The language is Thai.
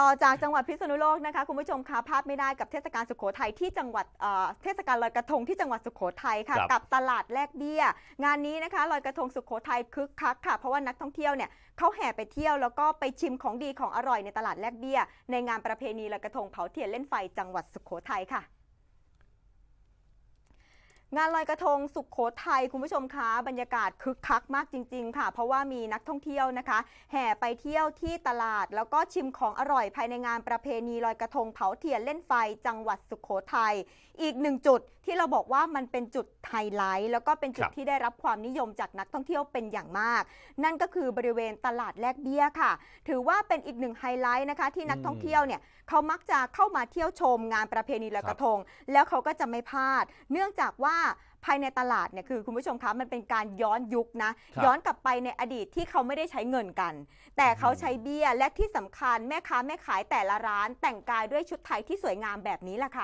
ต่อจากจังหวัดพิษณุโลกนะคะคุณผู้ชมคะพลาดไม่ได้กับเทศกาลสุโขทัยที่จังหวัดเทศกาลลอยกระทงที่จังหวัดสุโขทัยค่ะกับตลาดแลกเบี้ย งานนี้นะคะลอยกระทงสุโขทัยคึกคักค่ะเพราะว่านักท่องเที่ยวเนี่ยเขาแห่ไปเที่ยวแล้วก็ไปชิมของดีของอร่อยในตลาดแลกเบี้ย ในงานประเพณีลอยกระทงเผาเทียนเล่นไฟ จังหวัดสุโขทัยค่ะงานลอยกระทงสุขโขทัยคุณผู้ชมคะบรรยากาศคึกคักมากจริงๆ ค่ะ เพราะว่ามีนักท่องเที่ยวนะคะ แห่ไปเที่ยวที่ตลาดแล้วก็ชิมของอร่อยภายในงานประเพณีลอยกระทงเผาเทียนเล่นไฟจังหวัดสุขโขทัยอีกหนึ่งจุดที่เราบอกว่ามันเป็นจุดไฮไลท์แล้วก็เป็นจุดที่ได้รับความนิยมจากนักท่องเที่ยวเป็นอย่างมาก นั่นก็คือบริเวณตลาดแลกเบี้ยค่ะถือว่าเป็นอีกหนึ่งไฮไลท์นะคะ ที่นักท่องเที่ยวเนี่ยเขามักจะเข้ามาเที่ยวชมงานประเพณีลอยกระทง แล้วเขาก็จะไม่พลาด เนื่องจากว่าภายในตลาดเนี่ยคือคุณผู้ชมคะมันเป็นการย้อนยุคนะ ย้อนกลับไปในอดีตที่เขาไม่ได้ใช้เงินกัน แต่เขาใช้เบี้ยและที่สำคัญแม่ค้าแม่ขายแต่ละร้าน แต่งกายด้วยชุดไทยที่สวยงามแบบนี้แหละค่ะ